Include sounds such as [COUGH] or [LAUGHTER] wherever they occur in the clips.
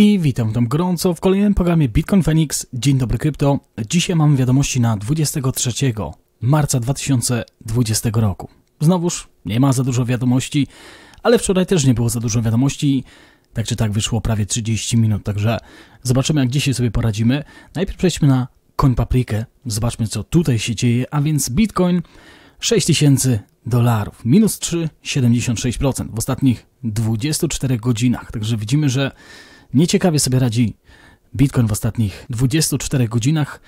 I witam tym gorąco w kolejnym programie Bitcoin Phoenix. Dzień dobry krypto. Dzisiaj mamy wiadomości na 23 marca 2020 roku. Znowuż nie ma za dużo wiadomości, ale wczoraj też nie było za dużo wiadomości. Tak czy tak wyszło prawie 30 minut, także zobaczymy jak dzisiaj sobie poradzimy. Najpierw przejdźmy na koń paprykę. Zobaczmy co tutaj się dzieje, a więc Bitcoin 6000 dolarów, minus 3,76% w ostatnich 24 godzinach. Także widzimy, że nieciekawie sobie radzi Bitcoin w ostatnich 24 godzinach,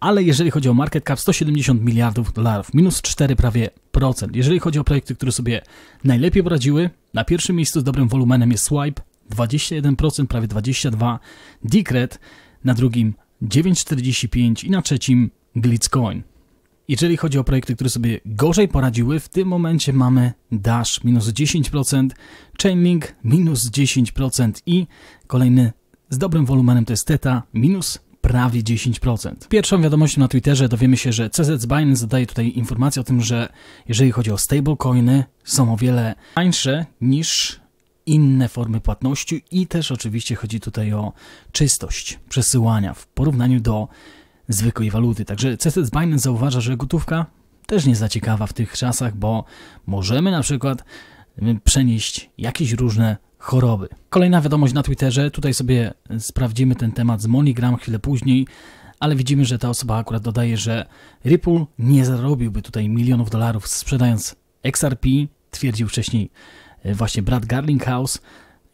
ale jeżeli chodzi o market cap 170 miliardów dolarów, minus 4 prawie procent. Jeżeli chodzi o projekty, które sobie najlepiej poradziły, na pierwszym miejscu z dobrym wolumenem jest Swipe 21%, prawie 22%, Decred na drugim 9,45 i na trzecim Glitzcoin jeżeli chodzi o projekty, które sobie gorzej poradziły, w tym momencie mamy Dash minus 10%, Chainlink minus 10% i kolejny z dobrym wolumenem to jest Teta minus prawie 10%. Pierwszą wiadomością na Twitterze dowiemy się, że CZ Binance zadaje tutaj informację o tym, że jeżeli chodzi o stablecoiny, są o wiele tańsze niż inne formy płatności i też oczywiście chodzi tutaj o czystość przesyłania w porównaniu do zwykłej waluty. Także CZ Binance zauważa, że gotówka też nie zaciekawa w tych czasach, bo możemy na przykład y, przenieść jakieś różne choroby. Kolejna wiadomość na Twitterze, tutaj sobie sprawdzimy ten temat z MoneyGram chwilę później, ale widzimy, że ta osoba akurat dodaje, że Ripple nie zarobiłby tutaj milionów dolarów sprzedając XRP, twierdził wcześniej y, właśnie Brad Garlinghouse,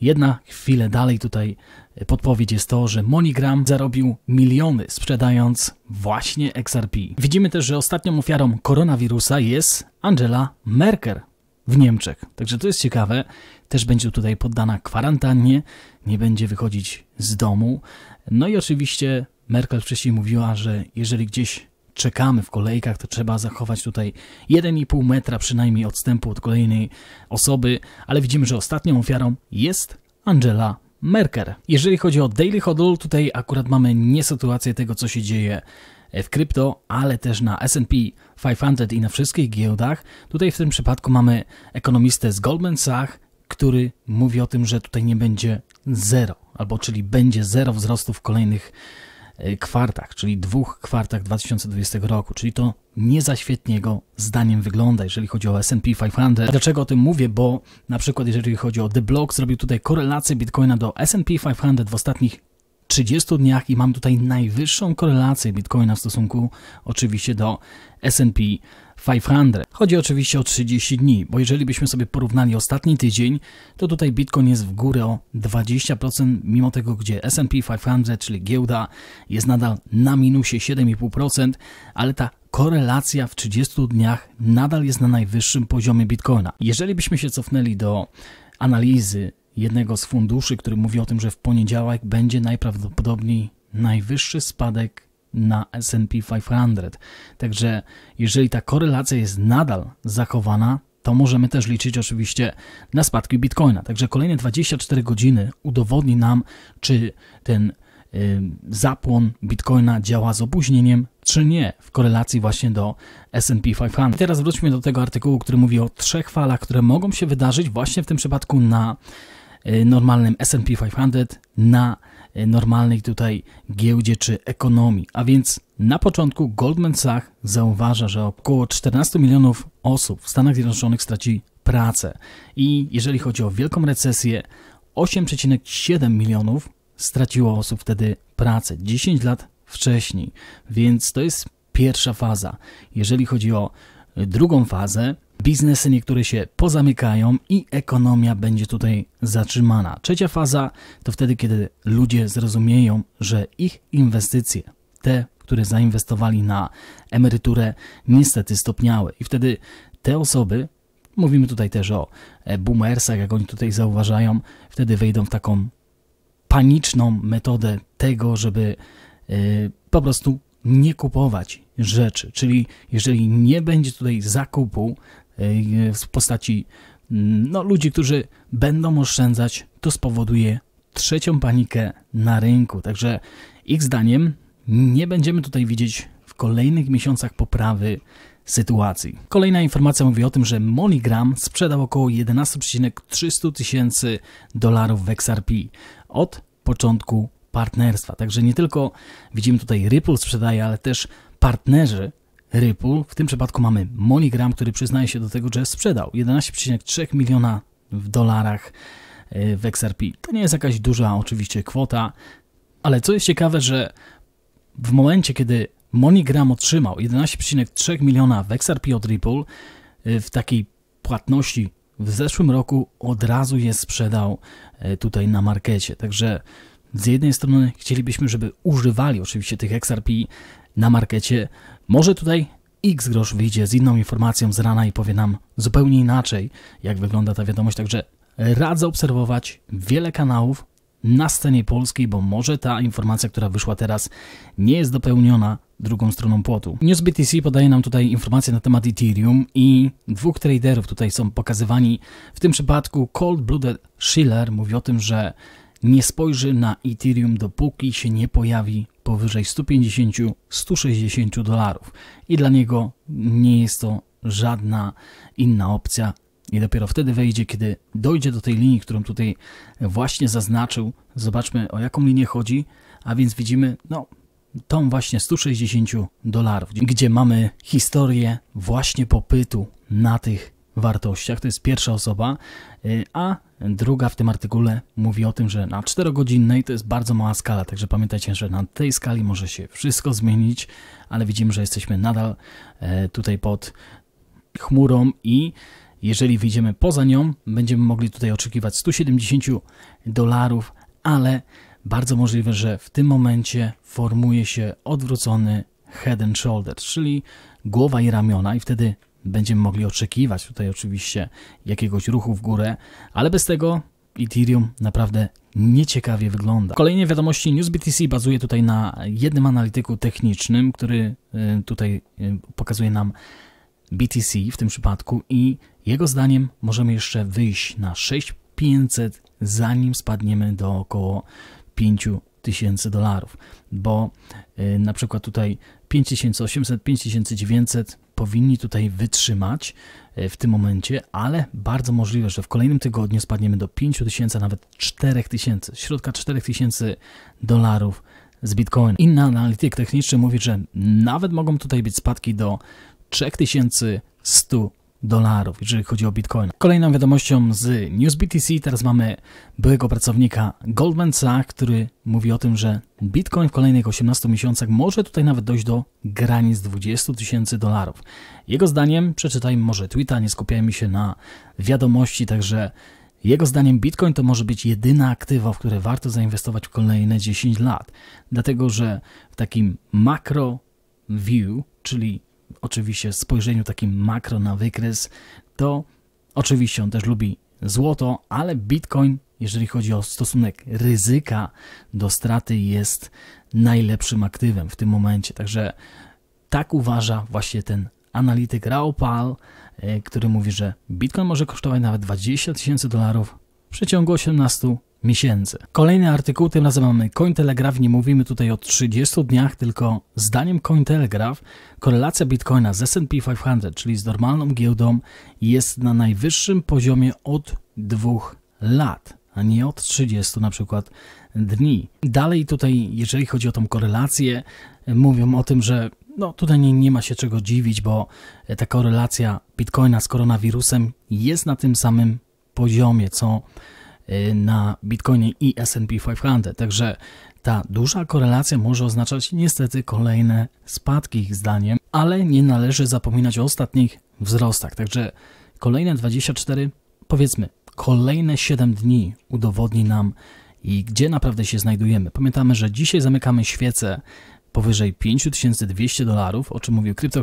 Jedna chwilę dalej tutaj e, podpowiedź jest to, że Monogram zarobił miliony sprzedając właśnie XRP. Widzimy też, że ostatnią ofiarą koronawirusa jest Angela Merkel w Niemczech. Także to jest ciekawe. Też będzie tutaj poddana kwarantannie, nie będzie wychodzić z domu. No i oczywiście Merkel wcześniej mówiła, że jeżeli gdzieś czekamy w kolejkach, to trzeba zachować tutaj 1,5 metra przynajmniej odstępu od kolejnej osoby, ale widzimy, że ostatnią ofiarą jest Angela Merker. Jeżeli chodzi o Daily Hodl, tutaj akurat mamy nie sytuację tego, co się dzieje w krypto, ale też na S&P 500 i na wszystkich giełdach. Tutaj w tym przypadku mamy ekonomistę z Goldman Sachs, który mówi o tym, że tutaj nie będzie zero, albo czyli będzie zero wzrostu w kolejnych Y, kwartach, czyli dwóch kwartach 2020 roku, czyli to nie za świetniego zdaniem wygląda, jeżeli chodzi o S&P 500. Dlaczego o tym mówię? Bo na przykład jeżeli chodzi o The Block, zrobił tutaj korelację Bitcoina do S&P 500 w ostatnich 30 dniach i mam tutaj najwyższą korelację Bitcoina w stosunku oczywiście do S&P 500. Chodzi oczywiście o 30 dni, bo jeżeli byśmy sobie porównali ostatni tydzień, to tutaj Bitcoin jest w górę o 20%, mimo tego, gdzie S&P 500, czyli giełda, jest nadal na minusie 7,5%, ale ta korelacja w 30 dniach nadal jest na najwyższym poziomie Bitcoina. Jeżeli byśmy się cofnęli do analizy jednego z funduszy, który mówi o tym, że w poniedziałek będzie najprawdopodobniej najwyższy spadek na SP 500. Także jeżeli ta korelacja jest nadal zachowana, to możemy też liczyć oczywiście na spadki bitcoina. Także kolejne 24 godziny udowodni nam, czy ten y, zapłon bitcoina działa z opóźnieniem, czy nie, w korelacji właśnie do SP 500. I teraz wróćmy do tego artykułu, który mówi o trzech falach, które mogą się wydarzyć właśnie w tym przypadku na y, normalnym SP 500, na E, normalnej tutaj giełdzie czy ekonomii. A więc na początku Goldman Sachs zauważa, że około 14 milionów osób w Stanach Zjednoczonych straci pracę. I jeżeli chodzi o wielką recesję, 8,7 milionów straciło osób wtedy pracę 10 lat wcześniej. Więc to jest pierwsza faza. Jeżeli chodzi o drugą fazę. Biznesy niektóre się pozamykają i ekonomia będzie tutaj zatrzymana. Trzecia faza to wtedy, kiedy ludzie zrozumieją, że ich inwestycje, te, które zainwestowali na emeryturę, niestety stopniały. I wtedy te osoby, mówimy tutaj też o e, boomersach, jak oni tutaj zauważają, wtedy wejdą w taką paniczną metodę tego, żeby e, po prostu nie kupować rzeczy, czyli jeżeli nie będzie tutaj zakupu e, w postaci mm, no, ludzi, którzy będą oszczędzać, to spowoduje trzecią panikę na rynku. Także ich zdaniem nie będziemy tutaj widzieć w kolejnych miesiącach poprawy sytuacji. Kolejna informacja mówi o tym, że MoneyGram sprzedał około 11,300 tysięcy dolarów w XRP od początku partnerstwa. Także nie tylko widzimy tutaj Ripple sprzedaje, ale też partnerzy Ripple. W tym przypadku mamy MoneyGram, który przyznaje się do tego, że sprzedał 11,3 miliona w dolarach e, w XRP. To nie jest jakaś duża oczywiście kwota, ale co jest ciekawe, że w momencie, kiedy MoneyGram otrzymał 11,3 miliona w XRP od Ripple e, w takiej płatności w zeszłym roku od razu je sprzedał e, tutaj na markecie. Także z jednej strony chcielibyśmy, żeby używali oczywiście tych XRP na markecie. Może tutaj X grosz wyjdzie z inną informacją z rana i powie nam zupełnie inaczej, jak wygląda ta wiadomość. Także radzę obserwować wiele kanałów na scenie polskiej, bo może ta informacja, która wyszła teraz, nie jest dopełniona drugą stroną płotu. NewsBTC podaje nam tutaj informacje na temat Ethereum i dwóch traderów tutaj są pokazywani. W tym przypadku Cold Blooded Schiller mówi o tym, że nie spojrzy na Ethereum, dopóki się nie pojawi powyżej 150-160 dolarów. I dla niego nie jest to żadna inna opcja. I dopiero wtedy wejdzie, kiedy dojdzie do tej linii, którą tutaj właśnie zaznaczył. Zobaczmy o jaką linię chodzi. A więc widzimy, no, tą właśnie 160 dolarów, gdzie mamy historię właśnie popytu na tych wartościach. To jest pierwsza osoba, y, a Druga w tym artykule mówi o tym, że na 4-godzinnej to jest bardzo mała skala, także pamiętajcie, że na tej skali może się wszystko zmienić, ale widzimy, że jesteśmy nadal e, tutaj pod chmurą i jeżeli wyjdziemy poza nią, będziemy mogli tutaj oczekiwać 170 dolarów, ale bardzo możliwe, że w tym momencie formuje się odwrócony head and shoulder, czyli głowa i ramiona i wtedy Będziemy mogli oczekiwać tutaj oczywiście jakiegoś ruchu w górę, ale bez tego Ethereum naprawdę nieciekawie wygląda. Kolejnie wiadomości News BTC bazuje tutaj na jednym analityku technicznym, który y, tutaj y, pokazuje nam BTC w tym przypadku i jego zdaniem możemy jeszcze wyjść na 6500 zanim spadniemy do około 5000 dolarów, bo y, na przykład tutaj 5800, 5900 powinni tutaj wytrzymać e, w tym momencie, ale bardzo możliwe, że w kolejnym tygodniu spadniemy do 5000, nawet 4000, środka 4000 dolarów z Bitcoin. Inny analityk techniczny mówi, że nawet mogą tutaj być spadki do 3100 dolarów, jeżeli chodzi o Bitcoin. Kolejną wiadomością z News BTC teraz mamy byłego pracownika Goldman Sachs, który mówi o tym, że Bitcoin w kolejnych 18 miesiącach może tutaj nawet dojść do granic 20 tysięcy dolarów. Jego zdaniem, przeczytajmy może tweeta, nie skupiajmy się na wiadomości, także jego zdaniem Bitcoin to może być jedyna aktywa, w które warto zainwestować w kolejne 10 lat, dlatego że w takim makro view, czyli oczywiście spojrzeniu takim makro na wykres, to oczywiście on też lubi złoto, ale Bitcoin, jeżeli chodzi o stosunek ryzyka do straty, jest najlepszym aktywem w tym momencie. Także tak uważa właśnie ten analityk Raopal, e, który mówi, że Bitcoin może kosztować nawet 20 tysięcy dolarów w przeciągu 18 miesięcy. Kolejny artykuł, tym razem mamy Cointelegraph, nie mówimy tutaj o 30 dniach, tylko zdaniem Cointelegraph korelacja Bitcoina z S&P 500, czyli z normalną giełdą, jest na najwyższym poziomie od dwóch lat, a nie od 30 na przykład dni. Dalej tutaj, jeżeli chodzi o tą korelację, mówią o tym, że no tutaj nie, nie, ma się czego dziwić, bo ta korelacja Bitcoina z koronawirusem jest na tym samym poziomie, co Y, na Bitcoinie i S&P 500. Także ta duża korelacja może oznaczać niestety kolejne spadki ich zdaniem, ale nie należy zapominać o ostatnich wzrostach. Także kolejne 24, powiedzmy, kolejne 7 dni udowodni nam i gdzie naprawdę się znajdujemy. Pamiętamy, że dzisiaj zamykamy świecę powyżej 5200 dolarów, o czym mówił Crypto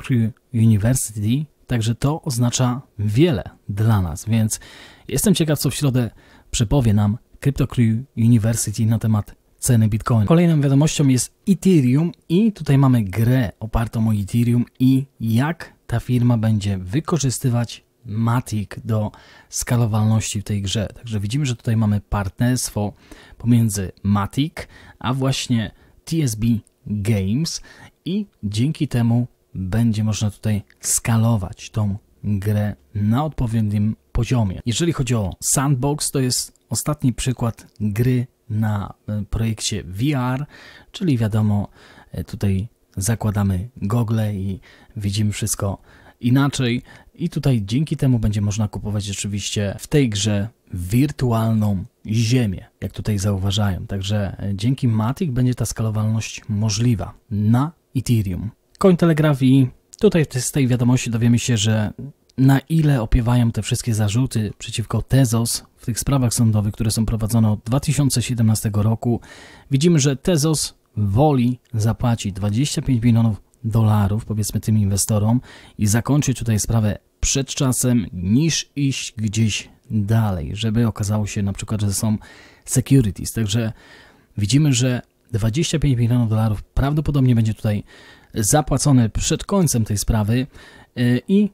University, także to oznacza wiele dla nas, więc jestem ciekaw, co w środę przypowie nam CryptoCrew University na temat ceny Bitcoin. Kolejną wiadomością jest Ethereum i tutaj mamy grę opartą o Ethereum i jak ta firma będzie wykorzystywać Matic do skalowalności w tej grze. Także widzimy, że tutaj mamy partnerstwo pomiędzy Matic a właśnie TSB Games i dzięki temu będzie można tutaj skalować tą grę na odpowiednim poziomie. Jeżeli chodzi o Sandbox, to jest ostatni przykład gry na e, projekcie VR, czyli wiadomo, e, tutaj zakładamy gogle i widzimy wszystko inaczej. I tutaj dzięki temu będzie można kupować rzeczywiście w tej grze wirtualną ziemię, jak tutaj zauważają. Także e, dzięki Matic będzie ta skalowalność możliwa na Ethereum. Cointelegraph i tutaj z tej wiadomości dowiemy się, że na ile opiewają te wszystkie zarzuty przeciwko Tezos w tych sprawach sądowych, które są prowadzone od 2017 roku, widzimy, że Tezos woli zapłacić 25 milionów dolarów, powiedzmy tym inwestorom, i zakończyć tutaj sprawę przed czasem, niż iść gdzieś dalej, żeby okazało się na przykład, że są securities. Także widzimy, że 25 milionów dolarów prawdopodobnie będzie tutaj zapłacone przed końcem tej sprawy y, i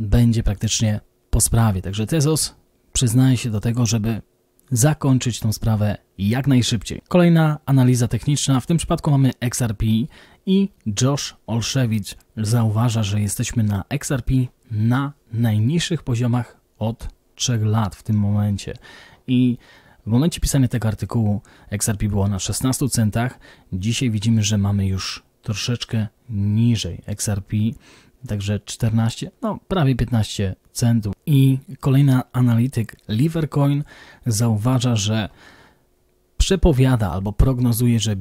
będzie praktycznie po sprawie. Także Tezos przyznaje się do tego, żeby zakończyć tą sprawę jak najszybciej. Kolejna analiza techniczna, w tym przypadku mamy XRP i Josh Olszewicz zauważa, że jesteśmy na XRP na najniższych poziomach od 3 lat w tym momencie. I w momencie pisania tego artykułu XRP było na 16 centach, dzisiaj widzimy, że mamy już troszeczkę niżej XRP także 14, no prawie 15 centów. I kolejna analityk Livercoin zauważa, że przepowiada albo prognozuje, że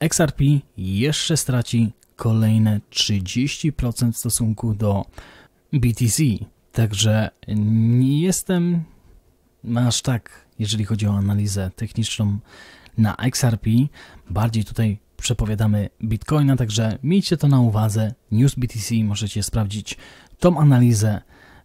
XRP jeszcze straci kolejne 30% w stosunku do BTC. Także nie jestem aż tak, jeżeli chodzi o analizę techniczną na XRP. Bardziej tutaj przepowiadamy Bitcoina, także miejcie to na uwadze. News BTC możecie sprawdzić tą analizę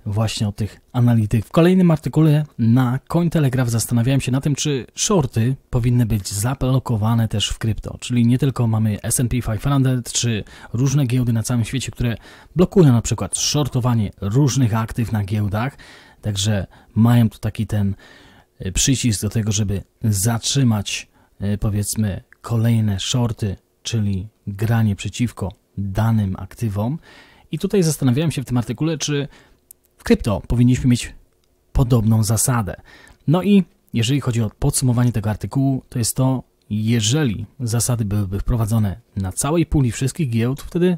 właśnie o tych analityk. W kolejnym artykule na Cointelegraph zastanawiałem się na tym, czy shorty powinny być zablokowane też w krypto, czyli nie tylko mamy S&P 500 czy różne giełdy na całym świecie, które blokują na przykład shortowanie różnych aktyw na giełdach, także mają tu taki ten e, przycisk do tego, żeby zatrzymać e, powiedzmy kolejne shorty, czyli granie przeciwko danym aktywom. I tutaj zastanawiałem się w tym artykule, czy w krypto powinniśmy mieć podobną zasadę. No i jeżeli chodzi o podsumowanie tego artykułu, to jest to, jeżeli zasady byłyby wprowadzone na całej puli wszystkich giełd, wtedy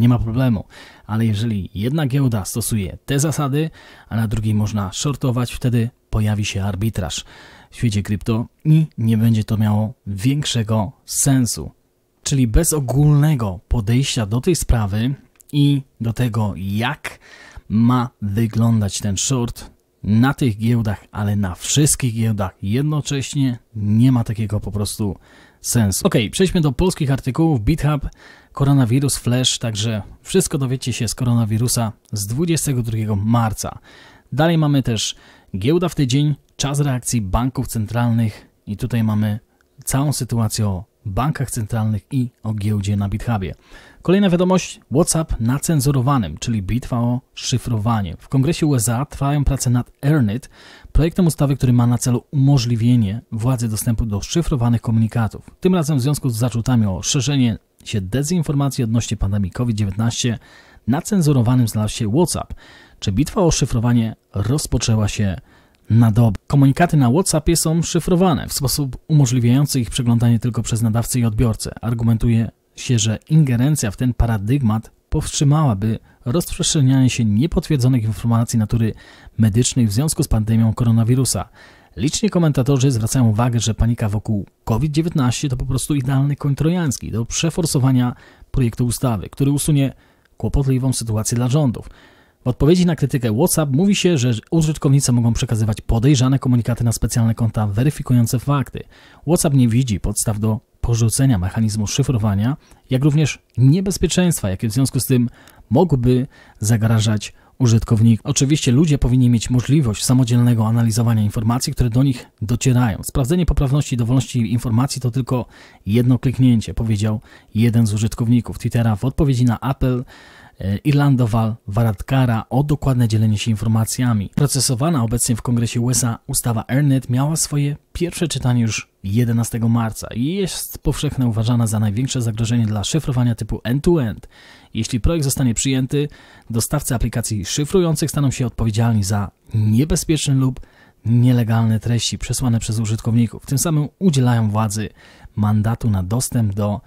nie ma problemu. Ale jeżeli jedna giełda stosuje te zasady, a na drugiej można shortować, wtedy pojawi się arbitraż w świecie krypto i nie będzie to miało większego sensu. Czyli bez ogólnego podejścia do tej sprawy i do tego, jak ma wyglądać ten short na tych giełdach, ale na wszystkich giełdach jednocześnie nie ma takiego po prostu Okej, Ok, przejdźmy do polskich artykułów. BitHub, koronawirus, Flash, także wszystko dowiecie się z koronawirusa z 22 marca. Dalej mamy też giełda w tydzień, czas reakcji banków centralnych i tutaj mamy całą sytuację o bankach centralnych i o giełdzie na BitHubie. Kolejna wiadomość: WhatsApp na cenzurowanym, czyli bitwa o szyfrowanie. W Kongresie USA trwają prace nad ERNIT, projektem ustawy, który ma na celu umożliwienie władzy dostępu do szyfrowanych komunikatów. Tym razem w związku z zarzutami o szerzenie się dezinformacji odnośnie pandemii COVID-19 na cenzurowanym znalazł się WhatsApp. Czy bitwa o szyfrowanie rozpoczęła się na dobę? Komunikaty na WhatsAppie są szyfrowane w sposób umożliwiający ich przeglądanie tylko przez nadawcę i odbiorcę, argumentuje się, że ingerencja w ten paradygmat powstrzymałaby rozprzestrzenianie się niepotwierdzonych informacji natury medycznej w związku z pandemią koronawirusa. Liczni komentatorzy zwracają uwagę, że panika wokół COVID-19 to po prostu idealny koń trojański do przeforsowania projektu ustawy, który usunie kłopotliwą sytuację dla rządów. W odpowiedzi na krytykę WhatsApp mówi się, że użytkownicy mogą przekazywać podejrzane komunikaty na specjalne konta weryfikujące fakty. WhatsApp nie widzi podstaw do porzucenia mechanizmu szyfrowania, jak również niebezpieczeństwa, jakie w związku z tym mogłyby zagrażać użytkownikom. Oczywiście ludzie powinni mieć możliwość samodzielnego analizowania informacji, które do nich docierają. Sprawdzenie poprawności i dowolności informacji to tylko jedno kliknięcie, powiedział jeden z użytkowników Twittera w odpowiedzi na Apple. Irlandowal Varadkara o dokładne dzielenie się informacjami. Procesowana obecnie w Kongresie USA ustawa ERNET miała swoje pierwsze czytanie już 11 marca i jest powszechnie uważana za największe zagrożenie dla szyfrowania typu end-to-end. -end. Jeśli projekt zostanie przyjęty, dostawcy aplikacji szyfrujących staną się odpowiedzialni za niebezpieczne lub nielegalne treści przesłane przez użytkowników. Tym samym udzielają władzy mandatu na dostęp do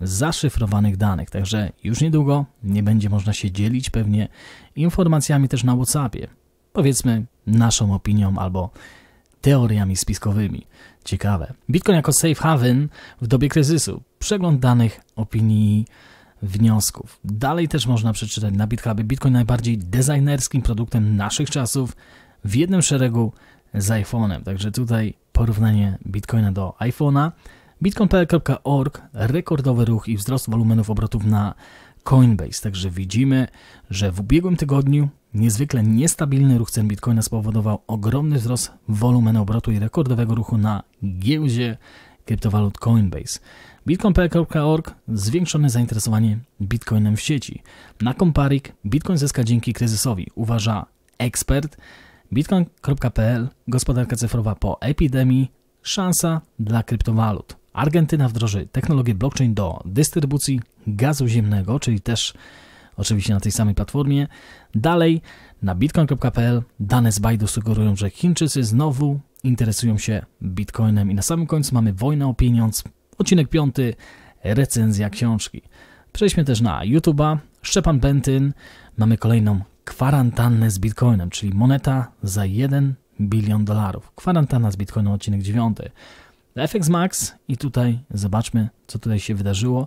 zaszyfrowanych danych. Także już niedługo nie będzie można się dzielić pewnie informacjami też na WhatsAppie. Powiedzmy naszą opinią albo teoriami spiskowymi. Ciekawe. Bitcoin jako safe haven w dobie kryzysu. Przegląd danych, opinii, wniosków. Dalej też można przeczytać na BitHubie Bitcoin najbardziej designerskim produktem naszych czasów w jednym szeregu z iPhone'em. Także tutaj porównanie Bitcoina do iPhone'a Bitcoin.pl.org rekordowy ruch i wzrost wolumenów obrotów na Coinbase. Także widzimy, że w ubiegłym tygodniu niezwykle niestabilny ruch cen Bitcoina spowodował ogromny wzrost wolumenu obrotu i rekordowego ruchu na giełdzie kryptowalut Coinbase. Bitcoin.pl.org zwiększone zainteresowanie Bitcoinem w sieci. Na Komparik Bitcoin zyska dzięki kryzysowi, uważa ekspert. Bitcoin.pl gospodarka cyfrowa po epidemii szansa dla kryptowalut. Argentyna wdroży technologię blockchain do dystrybucji gazu ziemnego, czyli też oczywiście na tej samej platformie. Dalej na bitcoin.pl dane z Baidu sugerują, że Chińczycy znowu interesują się bitcoinem. I na samym końcu mamy wojna o pieniądz, odcinek piąty, recenzja książki. Przejdźmy też na YouTube'a. Szczepan Bentyn. Mamy kolejną kwarantannę z bitcoinem, czyli moneta za 1 bilion dolarów. Kwarantanna z bitcoinem, odcinek dziewiąty. FX Max i tutaj zobaczmy, co tutaj się wydarzyło.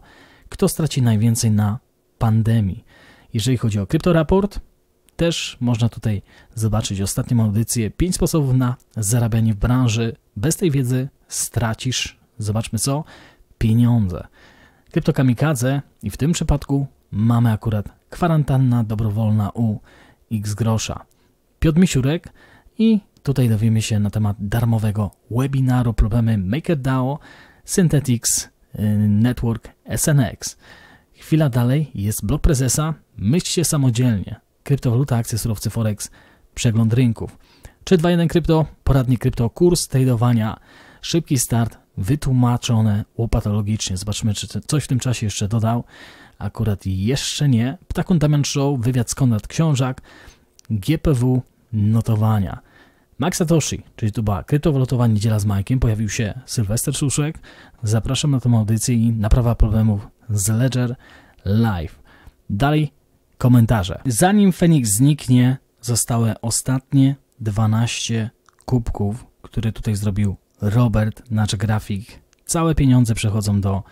Kto straci najwięcej na pandemii? Jeżeli chodzi o kryptoraport, też można tutaj zobaczyć ostatnią audycję 5 sposobów na zarabianie w branży. Bez tej wiedzy stracisz, zobaczmy co, pieniądze. Kryptokamikadze i w tym przypadku mamy akurat kwarantanna dobrowolna u X grosza. Piotr Misiurek i Tutaj dowiemy się na temat darmowego webinaru problemy MakerDAO Synthetics y, Network SNX. Chwila dalej jest blog prezesa Myślcie samodzielnie. Kryptowaluta, akcje, surowce, forex, przegląd rynków. 321 Krypto, poradnik krypto, kurs tradowania, szybki start, wytłumaczone łopatologicznie. Zobaczmy, czy coś w tym czasie jeszcze dodał. Akurat jeszcze nie. Ptakun Damian Show, wywiad z Konrad Książak, GPW notowania. Max Satoshi, czyli to była kryptowalutowa niedziela z Majkiem, pojawił się Sylwester Suszek. Zapraszam na tę audycję i naprawa problemów z Ledger Live. Dalej komentarze. Zanim Fenix zniknie, zostały ostatnie 12 kubków, które tutaj zrobił Robert, nasz grafik. Całe pieniądze przechodzą do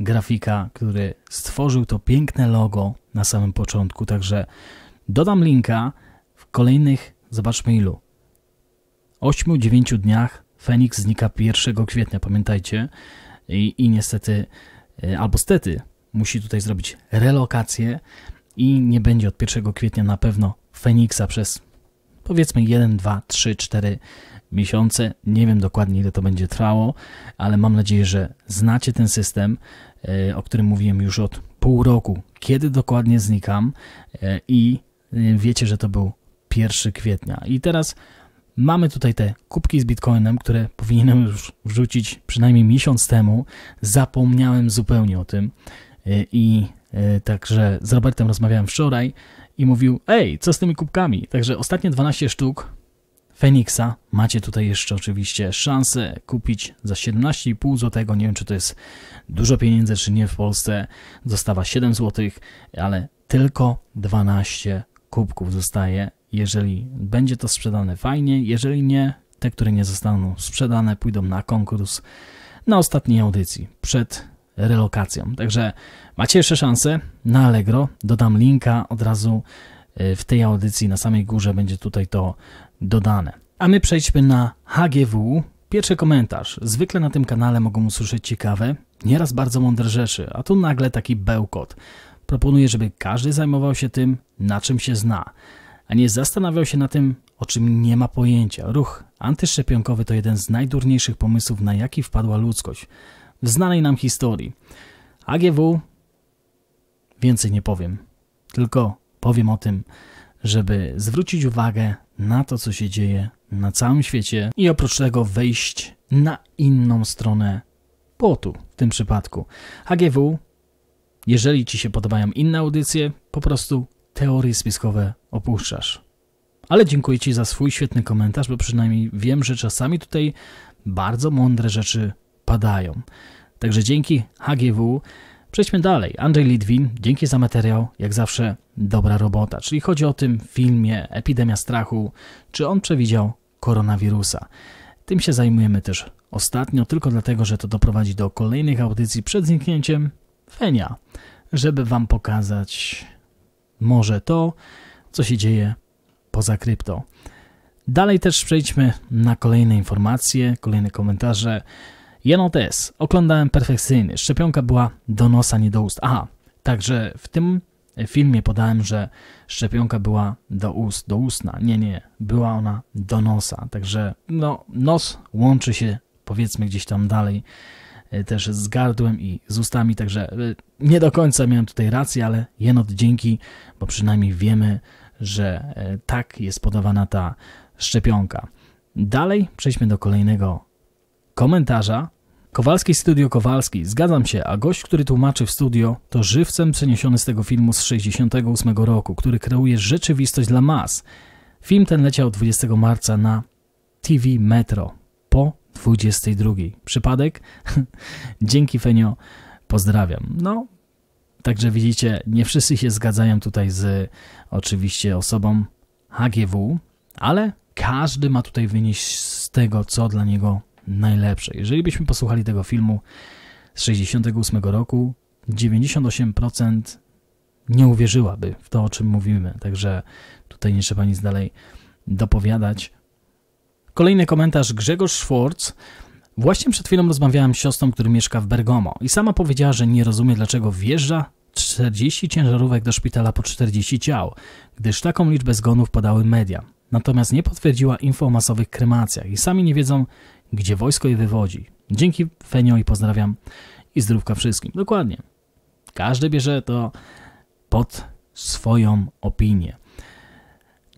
grafika, który stworzył to piękne logo na samym początku, także dodam linka w kolejnych, zobaczmy ilu, 8-9 dniach Feniks znika 1 kwietnia, pamiętajcie. I, I, niestety, e, albo stety, musi tutaj zrobić relokację i nie będzie od 1 kwietnia na pewno Feniksa przez powiedzmy 1, 2, 3, 4 miesiące. Nie wiem dokładnie ile to będzie trwało, ale mam nadzieję, że znacie ten system, e, o którym mówiłem już od pół roku, kiedy dokładnie znikam e, i wiecie, że to był 1 kwietnia. I teraz Mamy tutaj te kubki z bitcoinem, które powinienem już wrzucić przynajmniej miesiąc temu. Zapomniałem zupełnie o tym. E, I e, także z Robertem rozmawiałem wczoraj i mówił: Ej, co z tymi kubkami? Także ostatnie 12 sztuk Feniksa macie tutaj jeszcze oczywiście szansę kupić za 17,5 zł. Nie wiem, czy to jest dużo pieniędzy, czy nie w Polsce. Dostawa 7 zł, ale tylko 12 kubków zostaje jeżeli będzie to sprzedane, fajnie. Jeżeli nie, te, które nie zostaną sprzedane, pójdą na konkurs na ostatniej audycji przed relokacją. Także macie jeszcze szansę na Allegro. Dodam linka od razu y, w tej audycji na samej górze będzie tutaj to dodane. A my przejdźmy na HGW. Pierwszy komentarz. Zwykle na tym kanale mogą usłyszeć ciekawe, nieraz bardzo mądre rzeczy, a tu nagle taki bełkot. Proponuję, żeby każdy zajmował się tym, na czym się zna a nie zastanawiał się na tym, o czym nie ma pojęcia. Ruch antyszczepionkowy to jeden z najdurniejszych pomysłów, na jaki wpadła ludzkość w znanej nam historii. AGW więcej nie powiem, tylko powiem o tym, żeby zwrócić uwagę na to, co się dzieje na całym świecie i oprócz tego wejść na inną stronę płotu w tym przypadku. AGW, jeżeli Ci się podobają inne audycje, po prostu teorie spiskowe opuszczasz. Ale dziękuję Ci za swój świetny komentarz, bo przynajmniej wiem, że czasami tutaj bardzo mądre rzeczy padają. Także dzięki HGW. Przejdźmy dalej. Andrzej Lidwin, dzięki za materiał, jak zawsze dobra robota. Czyli chodzi o tym filmie Epidemia strachu, czy on przewidział koronawirusa. Tym się zajmujemy też ostatnio, tylko dlatego, że to doprowadzi do kolejnych audycji przed zniknięciem Fenia, żeby Wam pokazać może to, co się dzieje poza krypto. Dalej też przejdźmy na kolejne informacje, kolejne komentarze. Jenot S. Oglądałem perfekcyjny. Szczepionka była do nosa, nie do ust. Aha, także w tym filmie podałem, że szczepionka była do ust, do ustna. Nie, nie, była ona do nosa. Także no, nos łączy się powiedzmy gdzieś tam dalej e, też z gardłem i z ustami, także e, nie do końca miałem tutaj rację, ale jenot dzięki, bo przynajmniej wiemy, że e, tak jest podawana ta szczepionka. Dalej przejdźmy do kolejnego komentarza. Kowalski Studio Kowalski. Zgadzam się, a gość, który tłumaczy w studio, to żywcem przeniesiony z tego filmu z 68 roku, który kreuje rzeczywistość dla mas. Film ten leciał 20 marca na TV Metro po 22. Przypadek? [LAUGHS] Dzięki Fenio, pozdrawiam. No, Także widzicie, nie wszyscy się zgadzają tutaj z oczywiście osobą HGW, ale każdy ma tutaj wynieść z tego, co dla niego najlepsze. Jeżeli byśmy posłuchali tego filmu z 68 roku, 98% nie uwierzyłaby w to, o czym mówimy. Także tutaj nie trzeba nic dalej dopowiadać. Kolejny komentarz Grzegorz Schwartz Właśnie przed chwilą rozmawiałem z siostrą, która mieszka w Bergamo i sama powiedziała, że nie rozumie dlaczego wjeżdża 40 ciężarówek do szpitala po 40 ciał, gdyż taką liczbę zgonów podały media. Natomiast nie potwierdziła info o masowych kremacjach i sami nie wiedzą, gdzie wojsko je wywodzi. Dzięki Fenio i pozdrawiam i zdrówka wszystkim. Dokładnie. Każdy bierze to pod swoją opinię.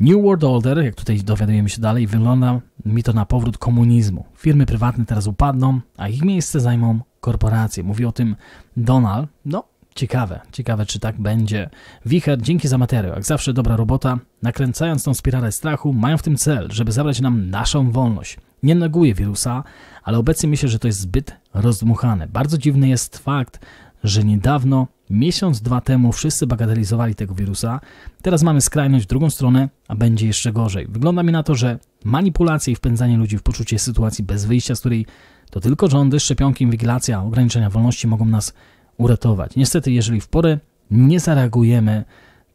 New World Order, jak tutaj dowiadujemy się dalej, wygląda mi to na powrót komunizmu. Firmy prywatne teraz upadną, a ich miejsce zajmą korporacje. Mówi o tym Donald. No, ciekawe, ciekawe czy tak będzie. Wicher, dzięki za materiał. Jak zawsze dobra robota. Nakręcając tą spiralę strachu, mają w tym cel, żeby zabrać nam naszą wolność. Nie nagluję wirusa, ale obecnie myślę, że to jest zbyt rozdmuchane. Bardzo dziwny jest fakt, że niedawno Miesiąc, dwa temu wszyscy bagatelizowali tego wirusa. Teraz mamy skrajność w drugą stronę, a będzie jeszcze gorzej. Wygląda mi na to, że manipulacje i wpędzanie ludzi w poczucie sytuacji bez wyjścia, z której to tylko rządy, szczepionki, inwigilacja, ograniczenia wolności mogą nas uratować. Niestety, jeżeli w porę nie zareagujemy,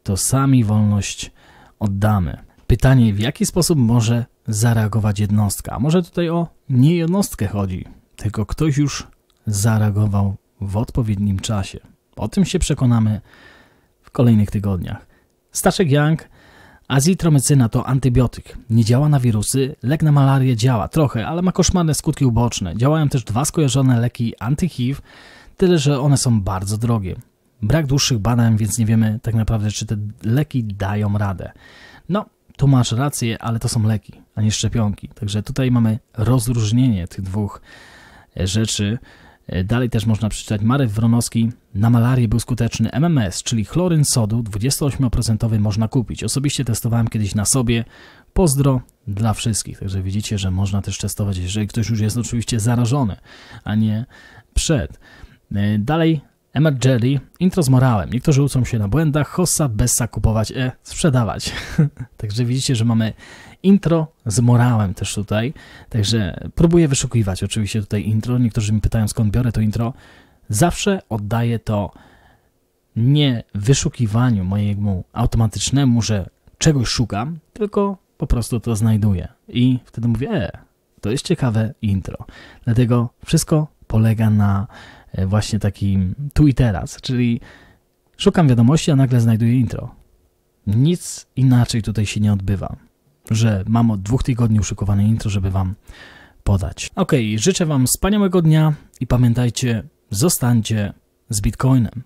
to sami wolność oddamy. Pytanie, w jaki sposób może zareagować jednostka? Może tutaj o nie jednostkę chodzi, tylko ktoś już zareagował w odpowiednim czasie. O tym się przekonamy w kolejnych tygodniach. Staszek Young, azitromycyna to antybiotyk. Nie działa na wirusy, lek na malarię działa trochę, ale ma koszmarne skutki uboczne. Działają też dwa skojarzone leki antyhiv, tyle że one są bardzo drogie. Brak dłuższych badań, więc nie wiemy tak naprawdę, czy te leki dają radę. No, tu masz rację, ale to są leki, a nie szczepionki. Także tutaj mamy rozróżnienie tych dwóch e, rzeczy. E, dalej też można przeczytać Marek Wronowski. Na malarię był skuteczny MMS, czyli chloryn sodu 28% można kupić. Osobiście testowałem kiedyś na sobie. Pozdro dla wszystkich. Także widzicie, że można też testować, jeżeli ktoś już jest oczywiście zarażony, a nie przed. E, dalej Emer Jelly, intro z morałem. Niektórzy uczą się na błędach, hossa, bessa, kupować, e, sprzedawać. [LAUGHS] Także widzicie, że mamy intro z morałem też tutaj. Także próbuję wyszukiwać oczywiście tutaj intro. Niektórzy mi pytają, skąd biorę to intro. Zawsze oddaję to nie wyszukiwaniu mojemu automatycznemu, że czegoś szukam, tylko po prostu to znajduję. I wtedy mówię, e, to jest ciekawe intro. Dlatego wszystko polega na E, właśnie takim tu i teraz, czyli szukam wiadomości, a nagle znajduję intro. Nic inaczej tutaj się nie odbywa, że mam od dwóch tygodni uszykowane intro, żeby wam podać. Ok, życzę wam wspaniałego dnia i pamiętajcie, zostańcie z Bitcoinem.